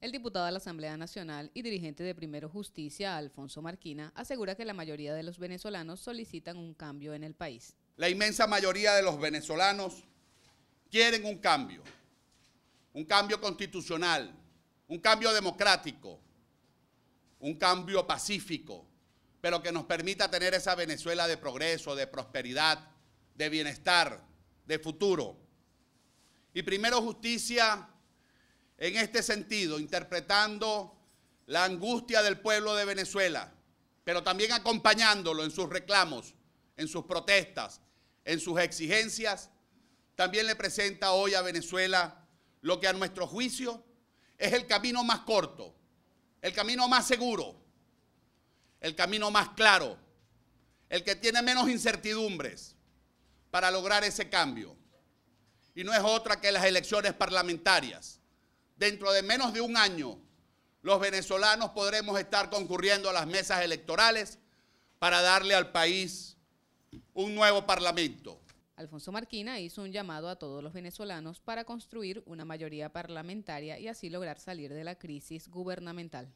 El diputado de la Asamblea Nacional y dirigente de Primero Justicia, Alfonso Marquina, asegura que la mayoría de los venezolanos solicitan un cambio en el país. La inmensa mayoría de los venezolanos quieren un cambio, un cambio constitucional, un cambio democrático, un cambio pacífico, pero que nos permita tener esa Venezuela de progreso, de prosperidad, de bienestar, de futuro. Y Primero Justicia en este sentido, interpretando la angustia del pueblo de Venezuela, pero también acompañándolo en sus reclamos, en sus protestas, en sus exigencias, también le presenta hoy a Venezuela lo que a nuestro juicio es el camino más corto, el camino más seguro, el camino más claro, el que tiene menos incertidumbres para lograr ese cambio. Y no es otra que las elecciones parlamentarias dentro de menos de un año, los venezolanos podremos estar concurriendo a las mesas electorales para darle al país un nuevo parlamento. Alfonso Marquina hizo un llamado a todos los venezolanos para construir una mayoría parlamentaria y así lograr salir de la crisis gubernamental.